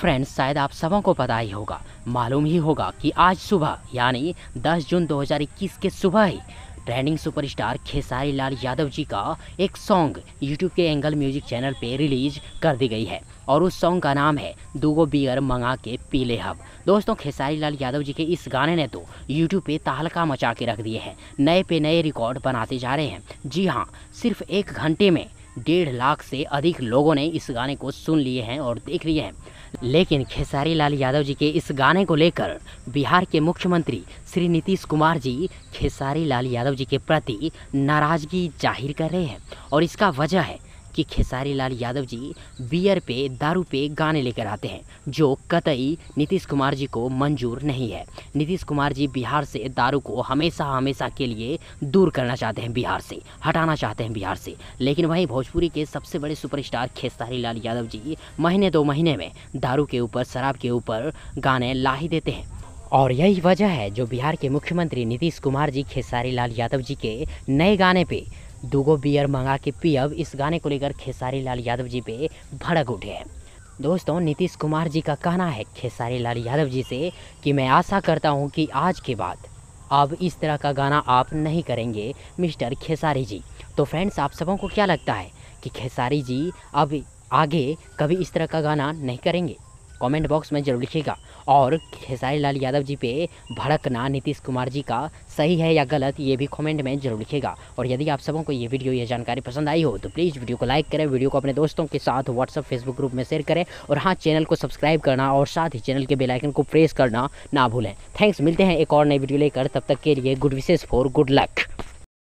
friends शायद आप सबों को पता ही होगा मालूम ही होगा कि आज सुबह यानी 10 जून 2021 के सुबह ही ट्रेंडिंग सुपरस्टार खेसारी लाल यादव जी का एक सॉन्ग यूट्यूब के एंगल म्यूजिक चैनल पे रिलीज कर दी गई है और उस सॉन्ग का नाम है दूगो बियर मंगा के पीले हब दोस्तों खेसारी लाल यादव जी के इस गाने ने तो यूट्यूब पे तहलका मचा के रख दिए हैं नए पे नए रिकॉर्ड बनाते जा रहे हैं जी हाँ सिर्फ एक घंटे में डेढ़ लाख से अधिक लोगों ने इस गाने को सुन लिए हैं और देख लिए हैं लेकिन खेसारी लाल यादव जी के इस गाने को लेकर बिहार के मुख्यमंत्री श्री नीतीश कुमार जी खेसारी लाल यादव जी के प्रति नाराज़गी जाहिर कर रहे हैं और इसका वजह है कि खेसारी लाल यादव जी बियर पे दारू पे गाने लेकर आते हैं जो कतई नीतीश कुमार जी को मंजूर नहीं है नीतीश कुमार जी बिहार से दारू को हमेशा हमेशा के लिए दूर करना चाहते हैं बिहार से हटाना चाहते हैं बिहार से लेकिन वहीं भोजपुरी के सबसे बड़े सुपरस्टार खेसारी लाल यादव जी महीने दो महीने में दारू के ऊपर शराब के ऊपर गाने ला ही देते हैं और यही वजह है जो बिहार के मुख्यमंत्री नीतीश कुमार जी खेसारी लाल यादव जी के नए गाने पे दूगो बियर मंगा के पियब इस गाने को लेकर खेसारी लाल यादव जी पे भड़क उठे हैं दोस्तों नीतीश कुमार जी का कहना है खेसारी लाल यादव जी से कि मैं आशा करता हूँ कि आज के बाद अब इस तरह का गाना आप नहीं करेंगे मिस्टर खेसारी जी तो फ्रेंड्स आप सबों को क्या लगता है कि खेसारी जी अब आगे कभी इस तरह का गाना नहीं करेंगे कमेंट बॉक्स में जरूर लिखिएगा और खेसारी लाल यादव जी पे भड़कना नीतीश कुमार जी का सही है या गलत ये भी कमेंट में जरूर लिखिएगा और यदि आप सबों को ये वीडियो ये जानकारी पसंद आई हो तो प्लीज़ वीडियो को लाइक करें वीडियो को अपने दोस्तों के साथ व्हाट्सअप फेसबुक ग्रुप में शेयर करें और हाँ चैनल को सब्सक्राइब करना और साथ ही चैनल के बेलाइकन को प्रेस करना ना भूलें थैंक्स मिलते हैं एक और नई वीडियो लेकर तब तक के लिए good wishes for good luck